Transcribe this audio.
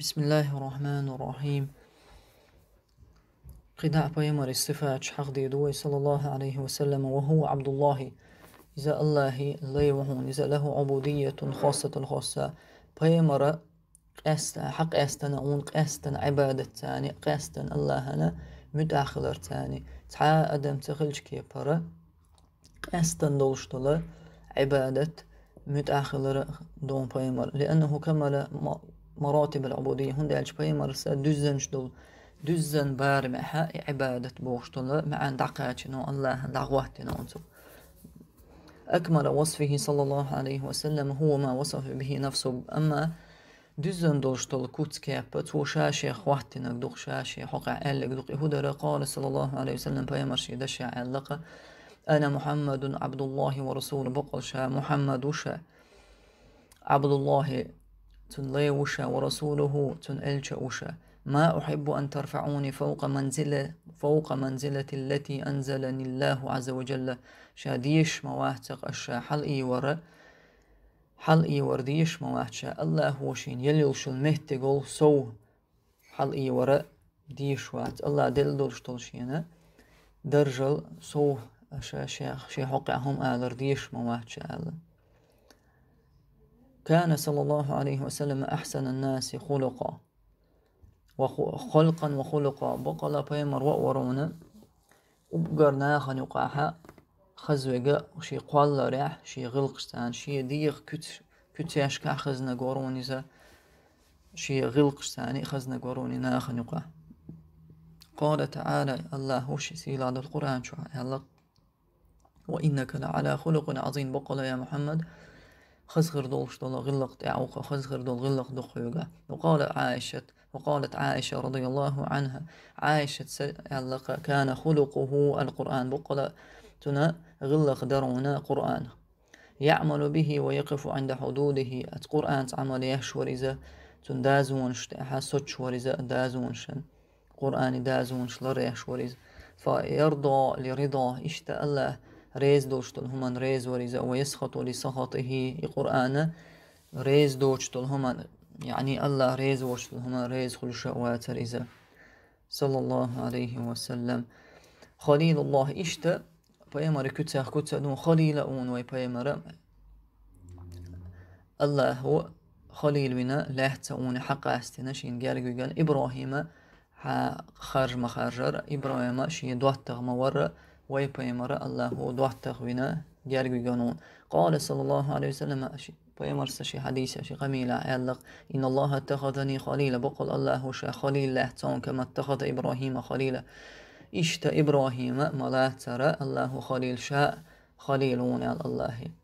بسم الله الرحمن الرحيم قداء بيمر استفاج حق دي دوي صلى الله عليه وسلم وهو عبد الله إذا الله لا يوهون إذا له عبودية خاصة خاصة بيمر قاستن حق أستنا أون أستنا عبادة تاني قاستن الله أنا müdaxiler تاني تعا أدم tıxılç ki para. Qasdan doluşdular. عبادة müdaxiler دون بيمر لأنه كمل مراتب العبودية هوندا ألش بيمارسة دزن شدول دزن بار معها عبادة بوشتولا مع دعقاتنا الله دعواتنا أنتو أكمل وصفه صلى الله عليه وسلم هو ما وصف به نفسه أما دزن دوشتول كوت كابت وشاشي خواتنك دوخ شاشي حقع ألك دوخ هدر قال صلى الله عليه وسلم بيمرشي دشي علق أنا محمد عبد الله ورسول بقل شا محمد وشا عبد الله تن تنليوش ورسوله وشا ما أحب أن ترفعوني فوق منزلة فوق منزلة التي أنزلني الله عز وجل شاديش مواهتق أشا حل إي ورا حل إي ورديش مواهتشا الله هو شين يليلش المهتقل سو حل إي ورا ديش وات الله دلدلش تلشينا درجل سو أشا شيخ شي حقهم آلر ديش مواهتشا آلر كان صلى الله عليه وسلم أحسن الناس خلقا وخلقا وخلقا بقلا بيمر وورونا وبقرنا خنقاحا خزوغا شي قوال ريح شي غلقشتان شي ديغ كت كتاشكا خزنا قوروني شي غلقشتان خزنا قوروني ناخا يقاح قال تعالى الله وش سيل على القرآن شو الله وإنك لعلى خلق عظيم بقلا يا محمد خزخر دول شدول غلق يعوق خزخر دول غلق دخيوغا وقال عائشة وقالت عائشة رضي الله عنها عائشة علق كان خلقه القرآن بقل تنا غلق درونا قرآن يعمل به ويقف عند حدوده القرآن تعمل يهشوريزا تندازونش حسوتشوريزا دازونشن قرآن دازونش لريهشوريزا فيرضى لرضاه اشتأ الله ريز دوشتل همان ريز وريز أو يسخط لسخطه القرآن ريز دوشتل همان يعني الله ريز وشتل همان ريز خل شوات ريز صلى الله عليه وسلم خليل الله إشتا بيامر كتاه كتاه خليل أون وي بيامر الله هو خليل بنا لحت أون حق أستنا شين جارجو إبراهيم خرج مخرجر إبراهيم شين دوات تغمور وي پیمرا الله هو دوه تغوينا جرق جنون قال صلى الله عليه وسلم أشي بيمر سشي حديث أشي قميلة علق إن الله اتخذني خليلا بقول الله شا خليل لهتون كما اتخذ إبراهيم خليلا إشت إبراهيم ملا ترى الله خليل شاء خليلون على الله